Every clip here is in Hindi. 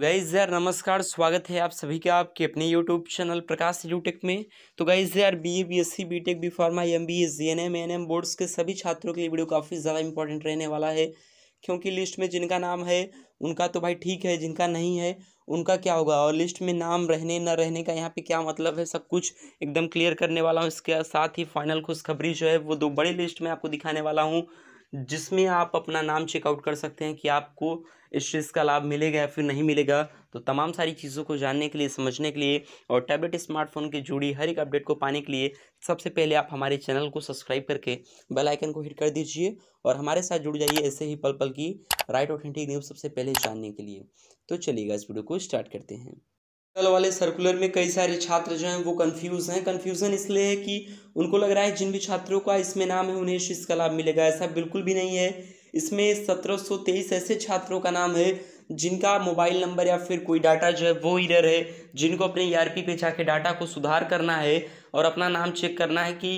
गाइज यार नमस्कार स्वागत है आप सभी का आपके अपने यूट्यूब चैनल प्रकाश यूटेक में तो गाइज यार B A B S C B tech B pharma M B S G N M N M boards के सभी छात्रों के लिए वीडियो काफ़ी ज़्यादा इंपॉर्टेंट रहने वाला है क्योंकि लिस्ट में जिनका नाम है उनका तो भाई ठीक है जिनका नहीं है उनका क्या होगा और लिस्ट में नाम रहने न रहने का यहाँ पे क्या मतलब है सब कुछ एकदम क्लियर करने वाला हूँ इसके साथ ही फाइनल खुशखबरी जो है वो दो बड़े लिस्ट में आपको दिखाने वाला हूँ जिसमें आप अपना नाम चेकआउट कर सकते हैं कि आपको इस चीज़ का लाभ मिलेगा या फिर नहीं मिलेगा तो तमाम सारी चीज़ों को जानने के लिए समझने के लिए और टैबलेट स्मार्टफोन की जुड़ी हर एक अपडेट को पाने के लिए सबसे पहले आप हमारे चैनल को सब्सक्राइब करके बेल आइकन को हिट कर दीजिए और हमारे साथ जुड़ जाइए ऐसे ही पल पल की राइट ऑथेंटिक न्यूज़ सबसे पहले जानने के लिए तो चलिएगा इस वीडियो को स्टार्ट करते हैं कल वाले सर्कुलर में कई सारे छात्र जो हैं वो कंफ्यूज हैं कंफ्यूजन इसलिए है कि उनको लग रहा है जिन भी छात्रों का इसमें नाम है उन्हें इस चीज़ का लाभ मिलेगा ऐसा बिल्कुल भी नहीं है इसमें तेईस ऐसे छात्रों का नाम है जिनका मोबाइल नंबर या फिर कोई डाटा जो है वो इधर है जिनको अपने ई e पे जाके डाटा को सुधार करना है और अपना नाम चेक करना है कि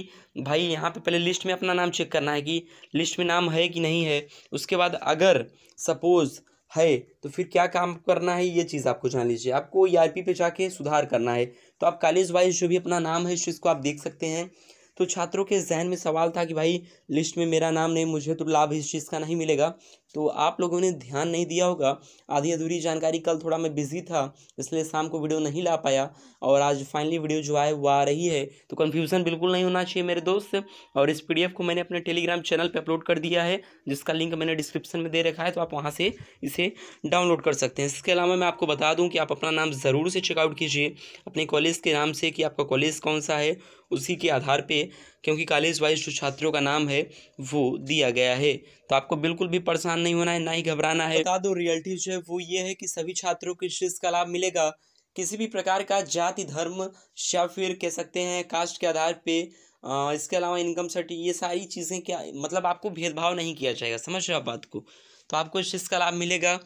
भाई यहाँ पे पहले लिस्ट में अपना नाम चेक करना है कि लिस्ट में नाम है कि नहीं है उसके बाद अगर सपोज़ है तो फिर क्या काम करना है ये चीज़ आपको जान लीजिए आपको ई e पे जाके सुधार करना है तो आप कॉलेज वाइज जो भी अपना नाम है इस चीज़ को आप देख सकते हैं तो छात्रों के जहन में सवाल था कि भाई लिस्ट में मेरा नाम नहीं मुझे तो लाभ इस चीज़ का नहीं मिलेगा तो आप लोगों ने ध्यान नहीं दिया होगा आधी अधूरी जानकारी कल थोड़ा मैं बिजी था इसलिए शाम को वीडियो नहीं ला पाया और आज फाइनली वीडियो जो है वो आ रही है तो कन्फ्यूज़न बिल्कुल नहीं होना चाहिए मेरे दोस्त और इस पी को मैंने अपने टेलीग्राम चैनल पर अपलोड कर दिया है जिसका लिंक मैंने डिस्क्रिप्शन में दे रखा है तो आप वहाँ से इसे डाउनलोड कर सकते हैं इसके अलावा मैं आपको बता दूँ कि आप अपना नाम ज़रूर से चेकआउट कीजिए अपने कॉलेज के नाम से कि आपका कॉलेज कौन सा है उसी के आधार पे क्योंकि कॉलेज वाइज जो छात्रों का नाम है वो दिया गया है तो आपको बिल्कुल भी परेशान नहीं होना है ना ही घबराना है बता दो रियलिटी जो है वो ये है कि सभी छात्रों को इस चीज़ का लाभ मिलेगा किसी भी प्रकार का जाति धर्म या फिर कह सकते हैं कास्ट के आधार पे इसके अलावा इनकम सर्टिफिकेट ये सारी चीज़ें क्या मतलब आपको भेदभाव नहीं किया जाएगा समझ रहे हो आप बात को तो आपको इस चीज़ का लाभ मिलेगा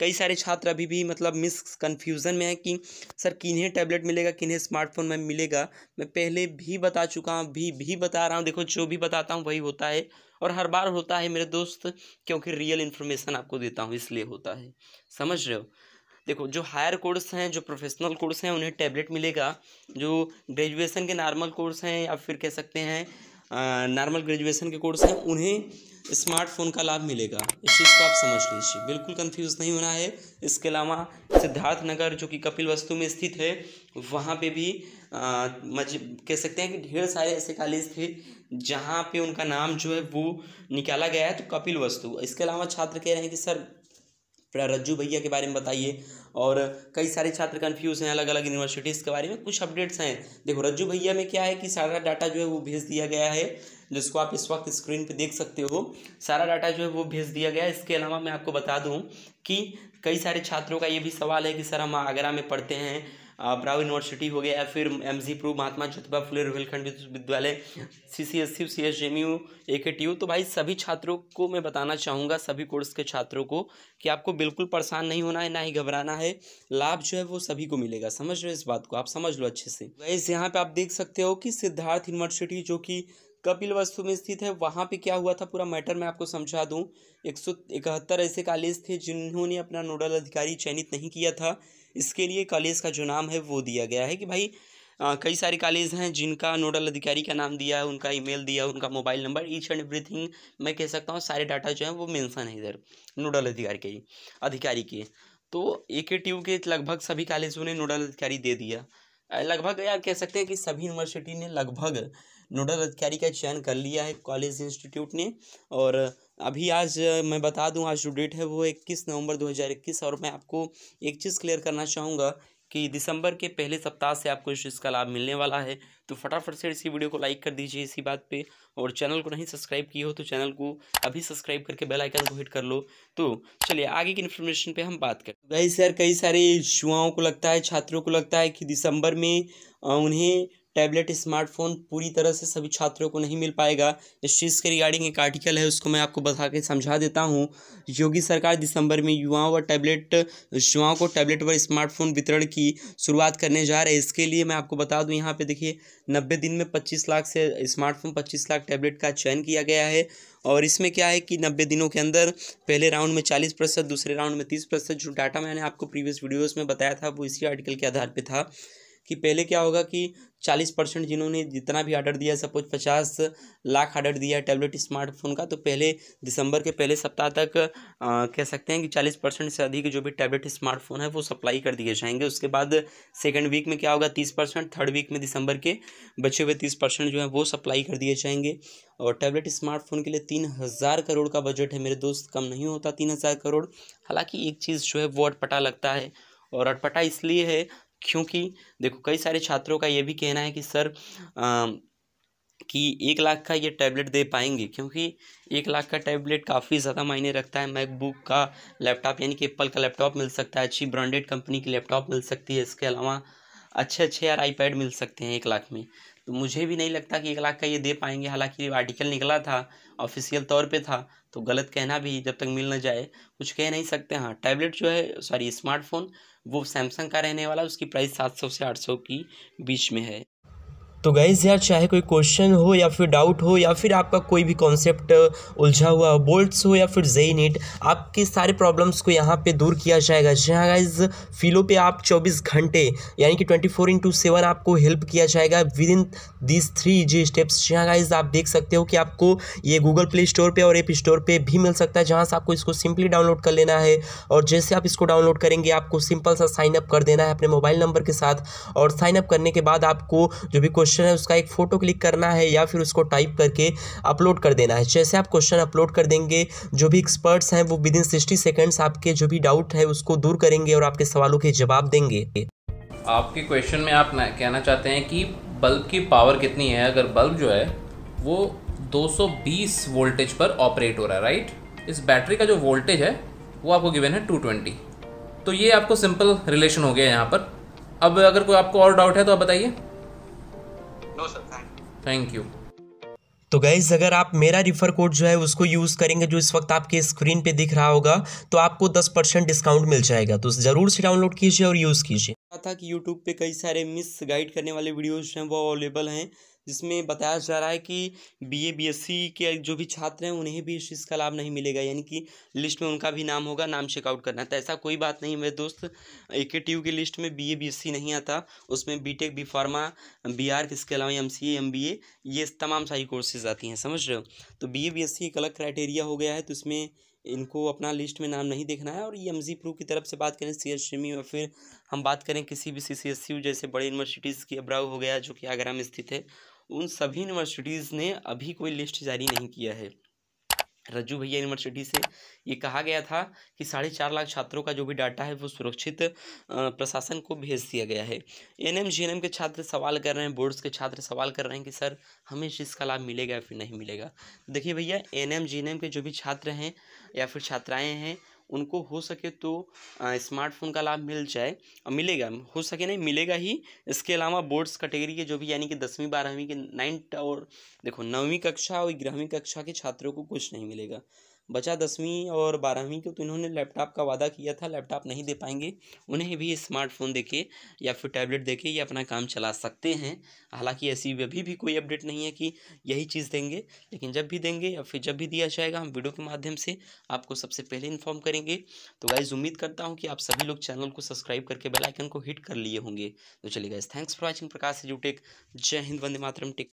कई सारे छात्र अभी भी मतलब मिस कन्फ्यूज़न में है कि सर किन्हें टैबलेट मिलेगा किन्हें स्मार्टफोन में मिलेगा मैं पहले भी बता चुका हूँ अभी भी बता रहा हूँ देखो जो भी बताता हूँ वही होता है और हर बार होता है मेरे दोस्त क्योंकि रियल इन्फॉर्मेशन आपको देता हूँ इसलिए होता है समझ रहे हो देखो जो हायर कोर्स हैं जो प्रोफेशनल कोर्स हैं उन्हें टैबलेट मिलेगा जो ग्रेजुएशन के नॉर्मल कोर्स हैं या फिर कह सकते हैं नॉर्मल ग्रेजुएशन के कोर्स हैं उन्हें स्मार्टफोन का लाभ मिलेगा इस चीज़ को आप समझ लीजिए बिल्कुल कंफ्यूज नहीं होना है इसके अलावा सिद्धार्थ नगर जो कि कपिल वस्तु में स्थित है वहाँ पे भी मज कह सकते हैं कि ढेर सारे ऐसे कॉलेज थे जहाँ पे उनका नाम जो है वो निकाला गया है तो कपिल वस्तु इसके अलावा छात्र कह रहे हैं कि सर रज्जू भैया के बारे में बताइए और कई सारे छात्र कन्फ्यूज़ हैं अलग अलग यूनिवर्सिटीज़ के बारे में कुछ अपडेट्स हैं देखो रज्जू भैया में क्या है कि सारा डाटा जो है वो भेज दिया गया है जिसको आप इस वक्त स्क्रीन पे देख सकते हो सारा डाटा जो है वो भेज दिया गया है इसके अलावा मैं आपको बता दूँ कि कई सारे छात्रों का ये भी सवाल है कि सर हम आगरा में पढ़ते हैं ब्राउ यूनिवर्सिटी हो गया या फिर एम जी प्रू महात्मा ज्योतिबा फुले रोहिलखंड विश्वविद्यालय C C S C C S J M U A K T you तो भाई सभी छात्रों को मैं बताना चाहूँगा सभी कोर्स के छात्रों को कि आपको बिल्कुल परेशान नहीं होना है ना ही घबराना है लाभ जो है वो सभी को मिलेगा समझ रहे इस बात को आप समझ लो अच्छे से वैसे यहाँ पर आप देख सकते हो कि सिद्धार्थ यूनिवर्सिटी जो कि कपिल वस्तु में स्थित है वहाँ पे क्या हुआ था पूरा मैटर मैं आपको समझा दूँ एक सौ इकहत्तर ऐसे कॉलेज थे जिन्होंने अपना नोडल अधिकारी चयनित नहीं किया था इसके लिए कॉलेज का जो नाम है वो दिया गया है कि भाई कई सारे कॉलेज हैं जिनका नोडल अधिकारी का नाम दिया है उनका ईमेल दिया है उनका mobile number each and everything मैं कह सकता हूँ सारे डाटा जो है वो मेंशन है इधर नोडल अधिकारी के अधिकारी के तो ए के टी के लगभग सभी कॉलेजों ने नोडल अधिकारी दे दिया लगभग या कह सकते हैं कि सभी यूनिवर्सिटी ने लगभग नोडल अधिकारी का चयन कर लिया है कॉलेज इंस्टीट्यूट ने और अभी आज मैं बता दूं आज जो डेट है वो इक्कीस नवंबर 2021 और मैं आपको एक चीज़ क्लियर करना चाहूँगा कि दिसंबर के पहले सप्ताह से आपको इस चीज़ का लाभ मिलने वाला है तो फटाफट से इसी वीडियो को लाइक कर दीजिए इसी बात पे और चैनल को नहीं सब्सक्राइब किए हो तो चैनल को अभी सब्सक्राइब करके बेल आइकन को हिट कर लो तो चलिए आगे की इन्फॉर्मेशन पे हम बात करें गई सर कई सारे युवाओं को लगता है छात्रों को लगता है कि दिसंबर में उन्हें टैबलेट स्मार्टफोन पूरी तरह से सभी छात्रों को नहीं मिल पाएगा इस चीज़ के रिगार्डिंग एक आर्टिकल है उसको मैं आपको बता के समझा देता हूँ योगी सरकार दिसंबर में युवाओं व टैबलेट युवाओं को टैबलेट व स्मार्टफोन वितरण की शुरुआत करने जा रहे हैं इसके लिए मैं आपको बता दूँ यहाँ पर देखिए नब्बे दिन में पच्चीस लाख से स्मार्टफोन पच्चीस लाख टैबलेट का चयन किया गया है और इसमें क्या है कि नब्बे दिनों के अंदर पहले राउंड में चालीस प्रतिशत दूसरे राउंड में तीस प्रतिशत जो डाटा मैंने आपको प्रीवियस वीडियोस में बताया था वो इसी आर्टिकल के आधार पर था कि पहले क्या होगा कि चालीस परसेंट जिन्होंने जितना भी आर्डर दिया सपोज पचास लाख आर्डर दिया है टैबलेट स्मार्टफोन का तो पहले दिसंबर के पहले सप्ताह तक आ, कह सकते हैं कि चालीस परसेंट से अधिक जो भी टैबलेट स्मार्टफोन है वो सप्लाई कर दिए जाएंगे उसके बाद सेकेंड वीक में क्या होगा तीस परसेंट थर्ड वीक में दिसंबर के बचे हुए तीस परसेंट जो है वो सप्लाई कर दिए जाएंगे और टैबलेट स्मार्टफोन के लिए तीन हज़ार करोड़ का बजट है मेरे दोस्त कम नहीं होता तीन हज़ार करोड़ हालाँकि एक चीज़ जो है वो अटपटा लगता है और अटपटा इसलिए है क्योंकि देखो कई सारे छात्रों का ये भी कहना है कि सर आ, कि एक लाख का ये टैबलेट दे पाएंगे क्योंकि एक लाख का टैबलेट काफ़ी ज़्यादा मायने रखता है मैकबुक का लैपटॉप यानी कि एप्पल का लैपटॉप मिल सकता है अच्छी ब्रांडेड कंपनी की लैपटॉप मिल सकती है इसके अलावा अच्छे अच्छे यार आईपैड मिल सकते हैं एक लाख में तो मुझे भी नहीं लगता कि एक लाख का ये दे पाएंगे हालांकि आर्टिकल निकला था ऑफिशियल तौर पे था तो गलत कहना भी जब तक मिल ना जाए कुछ कह नहीं सकते हाँ टैबलेट जो है सॉरी स्मार्टफोन वो सैमसंग का रहने वाला उसकी प्राइस सात सौ से आठ सौ की बीच में है तो गाइज़ यार चाहे कोई क्वेश्चन हो या फिर डाउट हो या फिर आपका कोई भी कॉन्सेप्ट uh, उलझा हुआ हो बोल्ट्स हो या फिर जेई नीट आपके सारे प्रॉब्लम्स को यहाँ पे दूर किया जाएगा जहाँ गाइज फिलो पे आप 24 घंटे यानी कि 24 फोर इंटू सेवन आपको हेल्प किया जाएगा with in this three G steps जहाँ गाइज आप देख सकते हो कि आपको ये गूगल प्ले स्टोर पर और ऐप स्टोर पर भी मिल सकता है जहाँ से आपको इसको सिंपली डाउनलोड कर लेना है और जैसे आप इसको डाउनलोड करेंगे आपको सिंपल सा साइनअप कर देना है अपने मोबाइल नंबर के साथ और साइनअप करने के बाद आपको जो भी क्वेश्चन क्वेश्चन है उसका एक फ़ोटो क्लिक करना है या फिर उसको टाइप करके अपलोड कर देना है जैसे आप क्वेश्चन अपलोड कर देंगे जो भी एक्सपर्ट्स हैं वो विद इन सिक्सटी सेकेंड्स आपके जो भी डाउट है उसको दूर करेंगे और आपके सवालों के जवाब देंगे आपके क्वेश्चन में आप कहना चाहते हैं कि बल्ब की पावर कितनी है अगर बल्ब जो है वो 220 वोल्टेज पर ऑपरेट हो रहा है राइट इस बैटरी का जो वोल्टेज है वो आपको गिवन है 220 तो ये आपको सिंपल रिलेशन हो गया यहाँ पर अब अगर कोई आपको और डाउट है तो आप बताइए थैंक यू तो गाइज अगर आप मेरा रिफ़र कोड जो है उसको यूज़ करेंगे जो इस वक्त आपके स्क्रीन पे दिख रहा होगा तो आपको 10 परसेंट डिस्काउंट मिल जाएगा तो ज़रूर से डाउनलोड कीजिए और यूज़ कीजिए था कि यूट्यूब पे कई सारे मिस गाइड करने वाले वीडियोज़ हैं वो अवेलेबल हैं जिसमें बताया जा रहा है कि बीए बीएससी के जो भी छात्र हैं उन्हें भी इस चीज़ का लाभ नहीं मिलेगा यानी कि लिस्ट में उनका भी नाम होगा नाम चेकआउट करना है तो ऐसा कोई बात नहीं मेरे दोस्त ए के टी यू की लिस्ट में बीए बीएससी नहीं आता उसमें BTech B pharma B R इसके अलावा M C M B A ये तमाम सारी कोर्सेज आती हैं समझ रहे हो तो B A B S C एक अलग क्राइटेरिया हो गया है तो उसमें इनको अपना लिस्ट में नाम नहीं देखना है और ये एम जी प्रू की तरफ से बात करें सी एस एम यू और फिर हम बात करें किसी भी सी सी एस यू जैसे बड़े यूनिवर्सिटीज़ की अब्राउ हो गया जो कि आगरा में स्थित है उन सभी यूनिवर्सिटीज़ ने अभी कोई लिस्ट जारी नहीं किया है रज्जू भैया यूनिवर्सिटी से ये कहा गया था कि साढ़े चार लाख छात्रों का जो भी डाटा है वो सुरक्षित प्रशासन को भेज दिया गया है N M G N M के छात्र सवाल कर रहे हैं बोर्ड्स के छात्र सवाल कर रहे हैं कि सर हमें इस चीज़ का लाभ मिलेगा या फिर नहीं मिलेगा देखिए भैया N M G N M के जो भी छात्र हैं या फिर छात्राएँ हैं उनको हो सके तो स्मार्टफोन का लाभ मिल जाए मिलेगा हो सके नहीं मिलेगा ही इसके अलावा बोर्ड्स कैटेगरी के जो भी यानी कि दसवीं बारहवीं के नाइन्थ और देखो नौवीं कक्षा और ग्यारहवीं कक्षा के छात्रों को कुछ नहीं मिलेगा बचा दसवीं और बारहवीं के तो इन्होंने लैपटॉप का वादा किया था लैपटॉप नहीं दे पाएंगे उन्हें भी स्मार्टफोन देके या फिर टैबलेट देके ये अपना काम चला सकते हैं हालांकि ऐसी अभी भी कोई अपडेट नहीं है कि यही चीज़ देंगे लेकिन जब भी देंगे या फिर जब भी दिया जाएगा हम वीडियो के माध्यम से आपको सबसे पहले इन्फॉर्म करेंगे तो गाइज उम्मीद करता हूँ कि आप सभी लोग चैनल को सब्सक्राइब करके बेलाइकन को हिट कर लिए होंगे तो चलिए guys thanks for watching Prakash से टेक जय हिंद वंदे मातरम टेक